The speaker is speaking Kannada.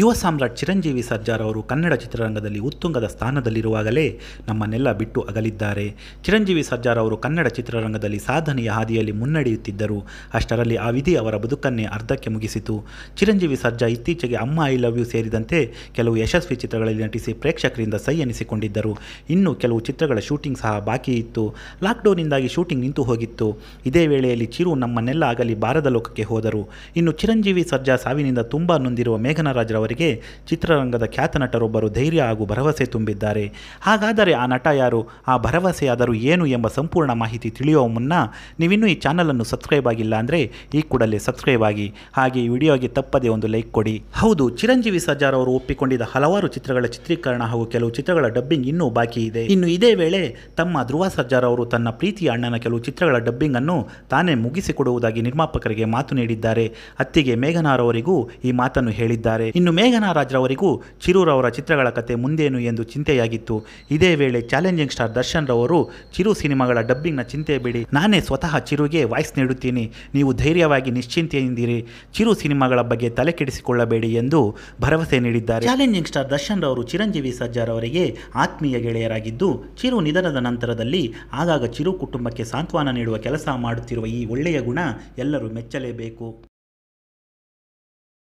ಯುವ ಸಾಮ್ರಾಟ್ ಚಿರಂಜೀವಿ ಸರ್ಜಾರ್ ಅವರು ಕನ್ನಡ ಚಿತ್ರರಂಗದಲ್ಲಿ ಉತ್ತುಂಗದ ಸ್ಥಾನದಲ್ಲಿರುವಾಗಲೇ ನಮ್ಮನ್ನೆಲ್ಲ ಬಿಟ್ಟು ಅಗಲಿದ್ದಾರೆ ಚಿರಂಜೀವಿ ಸರ್ಜಾರ್ ಅವರು ಕನ್ನಡ ಚಿತ್ರರಂಗದಲ್ಲಿ ಸಾಧನೆಯ ಹಾದಿಯಲ್ಲಿ ಮುನ್ನಡೆಯುತ್ತಿದ್ದರು ಅಷ್ಟರಲ್ಲಿ ಆ ವಿಧಿ ಅವರ ಬದುಕನ್ನೇ ಅರ್ಧಕ್ಕೆ ಮುಗಿಸಿತು ಚಿರಂಜೀವಿ ಸರ್ಜಾ ಇತ್ತೀಚೆಗೆ ಅಮ್ಮ ಐ ಲವ್ ಯು ಸೇರಿದಂತೆ ಕೆಲವು ಯಶಸ್ವಿ ಚಿತ್ರಗಳಲ್ಲಿ ನಟಿಸಿ ಪ್ರೇಕ್ಷಕರಿಂದ ಸೈ ಎನಿಸಿಕೊಂಡಿದ್ದರು ಇನ್ನು ಕೆಲವು ಚಿತ್ರಗಳ ಶೂಟಿಂಗ್ ಸಹ ಬಾಕಿ ಇತ್ತು ಲಾಕ್ಡೌನ್ನಿಂದಾಗಿ ಶೂಟಿಂಗ್ ನಿಂತು ಹೋಗಿತ್ತು ಇದೇ ವೇಳೆಯಲ್ಲಿ ಚಿರು ನಮ್ಮನ್ನೆಲ್ಲ ಆಗಲಿ ಬಾರದ ಲೋಕಕ್ಕೆ ಹೋದರು ಇನ್ನು ಚಿರಂಜೀವಿ ಸರ್ಜಾ ಸಾವಿನಿಂದ ತುಂಬ ನೊಂದಿರುವ ಮೇಘನರಾಜರ ಅವರಿಗೆ ಚಿತ್ರರಂಗದ ಖ್ಯಾತ ನಟರೊಬ್ಬರು ಧೈರ್ಯ ಹಾಗೂ ಭರವಸೆ ತುಂಬಿದ್ದಾರೆ ಹಾಗಾದರೆ ಆ ನಟ ಯಾರು ಆ ಭರವಸೆಯಾದರೂ ಏನು ಎಂಬ ಸಂಪೂರ್ಣ ಮಾಹಿತಿ ತಿಳಿಯುವ ಮುನ್ನ ನೀವಿನ್ನೂ ಈ ಚಾನಲನ್ನು ಸಬ್ಸ್ಕ್ರೈಬ್ ಆಗಿಲ್ಲ ಅಂದರೆ ಈ ಕೂಡಲೇ ಸಬ್ಸ್ಕ್ರೈಬ್ ಆಗಿ ಹಾಗೆ ಈ ವಿಡಿಯೋಗೆ ತಪ್ಪದೆ ಒಂದು ಲೈಕ್ ಕೊಡಿ ಹೌದು ಚಿರಂಜೀವಿ ಸರ್ಜಾರ್ ಅವರು ಒಪ್ಪಿಕೊಂಡಿದ್ದ ಹಲವಾರು ಚಿತ್ರಗಳ ಚಿತ್ರೀಕರಣ ಹಾಗೂ ಕೆಲವು ಚಿತ್ರಗಳ ಡಬ್ಬಿಂಗ್ ಇನ್ನೂ ಬಾಕಿ ಇದೆ ಇನ್ನು ಇದೇ ವೇಳೆ ತಮ್ಮ ಧ್ರುವ ಸರ್ಜಾರ್ ಅವರು ತನ್ನ ಪ್ರೀತಿಯ ಅಣ್ಣನ ಕೆಲವು ಚಿತ್ರಗಳ ಡಬ್ಬಿಂಗ್ ಅನ್ನು ತಾನೇ ಮುಗಿಸಿಕೊಡುವುದಾಗಿ ನಿರ್ಮಾಪಕರಿಗೆ ಮಾತು ನೀಡಿದ್ದಾರೆ ಅತ್ತಿಗೆ ಮೇಘನಾರ್ ಅವರಿಗೂ ಈ ಮಾತನ್ನು ಹೇಳಿದ್ದಾರೆ ಇನ್ನು ಇನ್ನು ಮೇಘನಾ ರಾಜ್ರವರಿಗೂ ಚಿರೂರವರ ಚಿತ್ರಗಳ ಕತೆ ಮುಂದೇನು ಎಂದು ಚಿಂತೆಯಾಗಿತ್ತು ಇದೇ ವೇಳೆ ಚಾಲೆಂಜಿಂಗ್ ಸ್ಟಾರ್ ದರ್ಶನ್ ರವರು ಚಿರು ಸಿನಿಮಾಗಳ ಡಬ್ಬಿಂಗ್ನ ಚಿಂತೆ ಬಿಡಿ ನಾನೇ ಸ್ವತಃ ಚಿರುಗೆ ವಾಯ್ಸ್ ನೀಡುತ್ತೀನಿ ನೀವು ಧೈರ್ಯವಾಗಿ ನಿಶ್ಚಿಂತೆಯಿಂದಿರಿ ಚಿರು ಸಿನಿಮಾಗಳ ಬಗ್ಗೆ ತಲೆ ಕೆಡಿಸಿಕೊಳ್ಳಬೇಡಿ ಎಂದು ಭರವಸೆ ನೀಡಿದ್ದಾರೆ ಚಾಲೆಂಜಿಂಗ್ ಸ್ಟಾರ್ ದರ್ಶನ್ ರವರು ಚಿರಂಜೀವಿ ಸಜ್ಜಾರ್ ಅವರಿಗೆ ಆತ್ಮೀಯ ಗೆಳೆಯರಾಗಿದ್ದು ಚಿರು ನಿಧನದ ನಂತರದಲ್ಲಿ ಆಗಾಗ ಚಿರು ಕುಟುಂಬಕ್ಕೆ ಸಾಂತ್ವನ ನೀಡುವ ಕೆಲಸ ಮಾಡುತ್ತಿರುವ ಈ ಒಳ್ಳೆಯ ಗುಣ ಎಲ್ಲರೂ ಮೆಚ್ಚಲೇಬೇಕು